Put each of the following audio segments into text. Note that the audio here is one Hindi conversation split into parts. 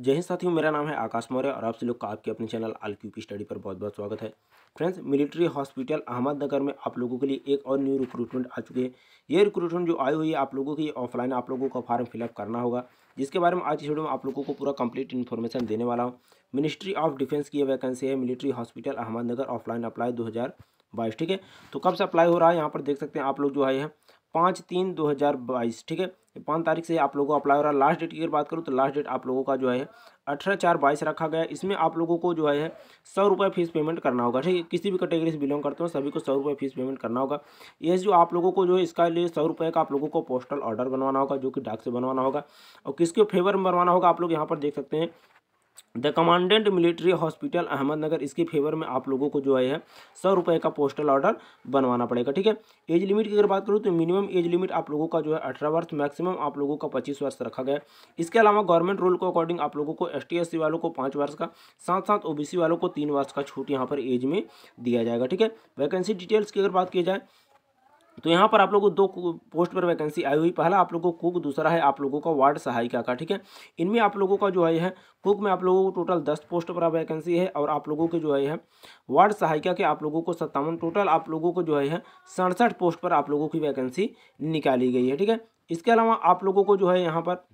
जय हिंद साथियों मेरा नाम है आकाश मौर्य और आप सभी लोग का आपके अपने चैनल आल क्यू की स्टडी पर बहुत बहुत स्वागत है फ्रेंड्स मिलिट्री हॉस्पिटल अहमदनगर में आप लोगों के लिए एक और न्यू रिक्रूटमेंट आ चुकी है ये रिक्रूटमेंट जो आई हुई है आप लोगों की ऑफलाइन आप लोगों का फॉर्म फिलअप करना होगा जिसके बारे में आज इस वीडियो में आप लोगों को पूरा कंप्लीट इन्फॉर्मेशन देने वाला हूँ मिनिस्ट्री ऑफ डिफेंस की वैकेंसी है military hospital Ahmednagar offline apply दो ठीक है तो कब से अप्लाई हो रहा है यहाँ पर देख सकते हैं आप लोग जो आए हैं पाँच तीन दो हज़ार बाईस ठीक है पाँच तारीख से आप लोगों को अप्लाई हो रहा है लास्ट डेट की अगर बात करूँ तो लास्ट डेट आप लोगों का जो है अठारह चार बाईस रखा गया इसमें आप लोगों को जो है सौ रुपये फीस पेमेंट करना होगा ठीक है किसी भी कैटेगरी से बिलोंग करते हो सभी को सौ रुपये फीस पेमेंट करना होगा ये जो आप लोगों को जो है इसका लिए सौ रुपये का आप लोगों को पोस्टल ऑर्डर बनवाना होगा जो कि डाक से बनवाना होगा और किसके फेवर में बनवाना होगा आप लोग यहाँ पर देख सकते हैं the commandant military hospital Ahmednagar इसके फेवर में आप लोगों को जो है सौ रुपये का पोस्टल ऑर्डर बनवाना पड़ेगा ठीक है एज लिमिट की अगर बात करूँ तो मिनिमम एज लिमिट आप लोगों का जो है अठारह वर्ष मैक्सिमम आप लोगों का पच्चीस वर्ष रखा गया इसके अलावा गवर्नमेंट रूल के अकॉर्डिंग आप लोगों को एस टी वालों को पाँच वर्ष का साथ साथ ओ वालों को तीन वर्ष का छूट यहाँ पर एज में दिया जाएगा ठीक है वैकेंसी डिटेल्स की अगर बात की जाए तो यहाँ पर आप लोगों को दो पोस्ट पर वैकेंसी आई हुई पहला आप लोगों को कुक दूसरा है आप लोगों का वार्ड सहायिका का ठीक है इनमें आप लोगों का जो है कुक में आप लोगों को टोटल दस पोस्ट पर वैकेंसी है और आप लोगों के जो है वार्ड सहायिका के आप लोगों को सत्तावन टोटल आप लोगों को जो है सड़सठ पोस्ट पर आप लोगों की वैकेंसी निकाली गई है ठीक है इसके अलावा आप लोगों को जो है यहाँ पर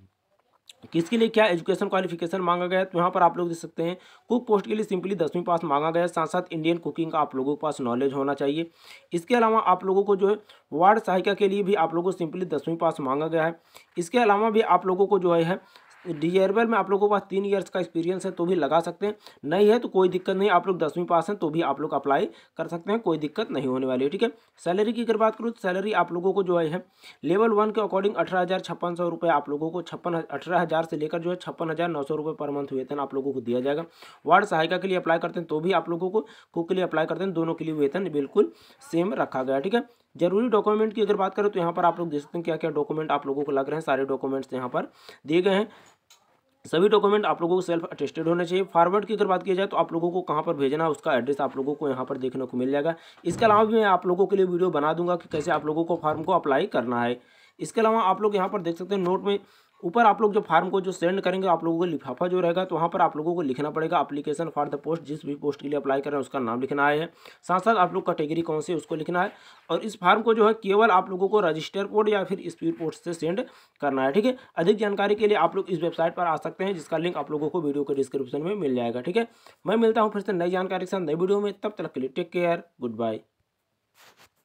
किसके लिए क्या एजुकेशन क्वालिफिकेशन मांगा गया है तो यहाँ पर आप लोग देख सकते हैं कुक पोस्ट के लिए सिंपली दसवीं पास मांगा गया है साथ साथ इंडियन कुकिंग का आप लोगों के पास नॉलेज होना चाहिए इसके अलावा आप लोगों को जो है वार्ड सहायिका के लिए भी आप लोगों को सिंपली दसवीं पास मांगा गया है इसके अलावा भी आप लोगों को जो है डीजेबल में आप लोगों के पास तीन ईयर्स का एक्सपीरियंस है तो भी लगा सकते हैं नहीं है तो कोई दिक्कत नहीं आप लोग दसवीं पास हैं तो भी आप लोग अप्लाई कर सकते हैं कोई दिक्कत नहीं होने वाली है ठीक है सैलरी की अगर बात करूँ तो सैलरी आप लोगों को जो है लेवल वन के अकॉर्डिंग अठारह हज़ार छप्पन सौ रुपये आप लोगों को छप्पन अठारह हज़ार से लेकर जो है छप्पन हज़ार नौ सौ रुपये पर मंथ वेतन आप लोगों को दिया जाएगा वार्ड सहायिका के लिए अप्लाई करते हैं तो भी आप लोगों को कुक के लिए अप्लाई करते हैं दोनों के लिए वेतन बिल्कुल सेम रखा गया ठीक है जरूरी डॉक्यूमेंट की अगर बात करें तो यहाँ पर आप लोग देख सकते हैं क्या क्या डॉक्यूमेंट आप लोगों को लग रहे हैं सारे डॉक्यूमेंट्स यहाँ पर दिए गए हैं सभी डॉक्यूमेंट आप लोगों को सेल्फ अटेस्टेड होने चाहिए फॉरवर्ड की अगर बात की जाए तो आप लोगों को कहाँ पर भेजना है उसका एड्रेस आप लोगों को यहाँ पर देखने को मिल जाएगा इसके अलावा भी मैं आप लोगों के लिए वीडियो बना दूंगा कि कैसे आप लोगों को फॉर्म को अप्लाई करना है इसके अलावा आप लोग यहाँ पर देख सकते हैं नोट में ऊपर आप लोग जो फॉर्म को जो सेंड करेंगे आप लोगों को लिफाफा जो रहेगा तो वहाँ पर आप लोगों को लिखना पड़ेगा अपलीकेशन फॉर द पोस्ट जिस भी पोस्ट के लिए अप्लाई कर रहे हैं उसका नाम लिखना है साथ साथ आप लोग कैटेगरी कौन सी उसको लिखना है और इस फॉर्म को जो है केवल आप लोगों को रजिस्टर कोड या फिर स्पीड पोस्ट से सेंड करना है ठीक है अधिक जानकारी के लिए आप लोग इस वेबसाइट पर आ सकते हैं जिसका लिंक आप लोगों को वीडियो के डिस्क्रिप्शन में मिल जाएगा ठीक है मैं मिलता हूँ फिर से नई जानकारी के साथ नई वीडियो में तब तक के लिए टेक केयर गुड बाय